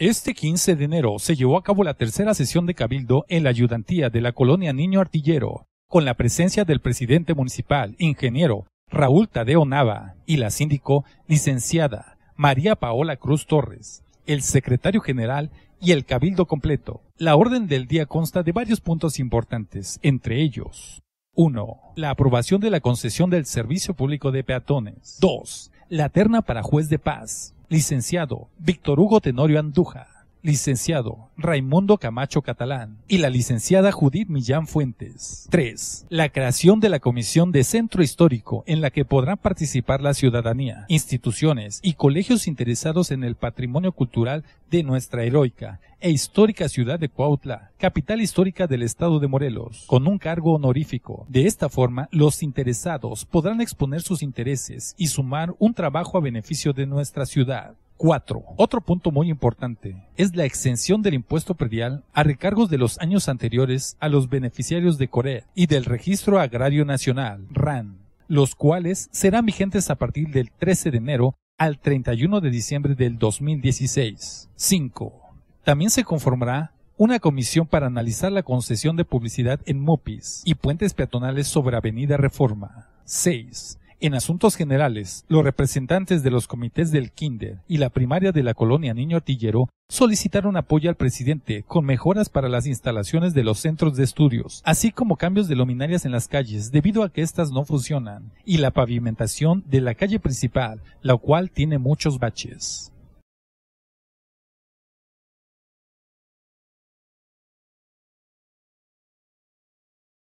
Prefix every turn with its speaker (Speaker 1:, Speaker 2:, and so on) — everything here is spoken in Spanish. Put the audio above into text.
Speaker 1: Este 15 de enero se llevó a cabo la tercera sesión de Cabildo en la ayudantía de la colonia Niño Artillero, con la presencia del presidente municipal, ingeniero Raúl Tadeo Nava, y la síndico, licenciada María Paola Cruz Torres, el secretario general y el cabildo completo. La orden del día consta de varios puntos importantes, entre ellos 1. La aprobación de la concesión del servicio público de peatones. 2. La terna para juez de paz. Licenciado Víctor Hugo Tenorio Anduja licenciado Raimundo Camacho Catalán y la licenciada Judith Millán Fuentes. 3. La creación de la Comisión de Centro Histórico en la que podrán participar la ciudadanía, instituciones y colegios interesados en el patrimonio cultural de nuestra heroica e histórica ciudad de Cuautla, capital histórica del estado de Morelos, con un cargo honorífico. De esta forma, los interesados podrán exponer sus intereses y sumar un trabajo a beneficio de nuestra ciudad. 4. Otro punto muy importante es la exención del impuesto predial a recargos de los años anteriores a los beneficiarios de Corea y del Registro Agrario Nacional, RAN, los cuales serán vigentes a partir del 13 de enero al 31 de diciembre del 2016. 5. También se conformará una comisión para analizar la concesión de publicidad en MOPIS y puentes peatonales sobre Avenida Reforma. 6 en asuntos generales, los representantes de los comités del kinder y la primaria de la colonia Niño Artillero solicitaron apoyo al presidente con mejoras para las instalaciones de los centros de estudios, así como cambios de luminarias en las calles debido a que éstas no funcionan, y la pavimentación de la calle principal, la cual tiene muchos baches.